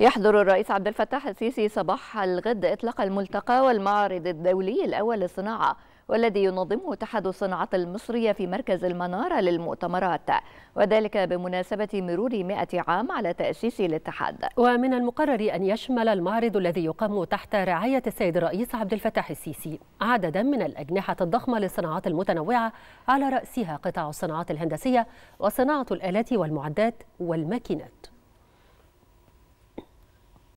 يحضر الرئيس عبد الفتاح السيسي صباح الغد إطلاق الملتقى والمعرض الدولي الأول للصناعة والذي ينظمه اتحاد الصناعة المصرية في مركز المنارة للمؤتمرات وذلك بمناسبة مرور 100 عام على تأسيس الاتحاد ومن المقرر أن يشمل المعرض الذي يقام تحت رعاية السيد الرئيس عبد الفتاح السيسي عددا من الأجنحة الضخمة للصناعات المتنوعة على رأسها قطاع الصناعات الهندسية وصناعة الآلات والمعدات والماكينات